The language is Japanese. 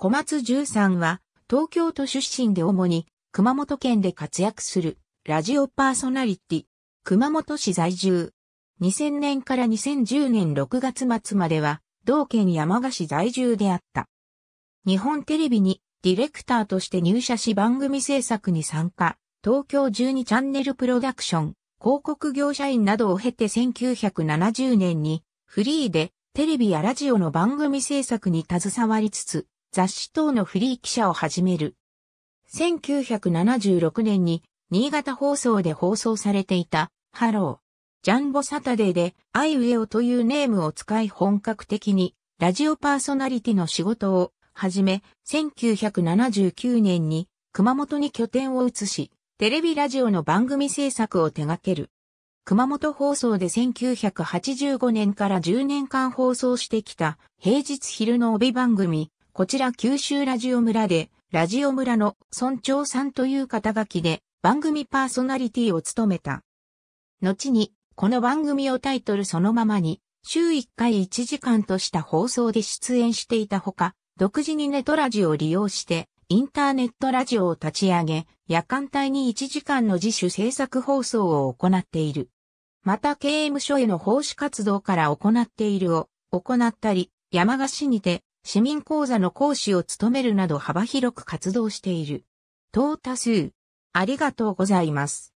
小松十三は、東京都出身で主に、熊本県で活躍する、ラジオパーソナリティ、熊本市在住。2000年から2010年6月末までは、同県山賀市在住であった。日本テレビに、ディレクターとして入社し番組制作に参加、東京12チャンネルプロダクション、広告業社員などを経て1970年に、フリーで、テレビやラジオの番組制作に携わりつつ、雑誌等のフリー記者を始める。1976年に新潟放送で放送されていたハロー。ジャンボサタデーでアイウェオというネームを使い本格的にラジオパーソナリティの仕事を始め、1979年に熊本に拠点を移し、テレビラジオの番組制作を手掛ける。熊本放送で1985年から10年間放送してきた平日昼の帯番組、こちら九州ラジオ村で、ラジオ村の村長さんという肩書きで番組パーソナリティを務めた。後に、この番組をタイトルそのままに、週1回1時間とした放送で出演していたほか、独自にネトラジオを利用して、インターネットラジオを立ち上げ、夜間帯に1時間の自主制作放送を行っている。また刑務所への奉仕活動から行っているを行ったり、山賀市にて市民講座の講師を務めるなど幅広く活動している。ト多数、ありがとうございます。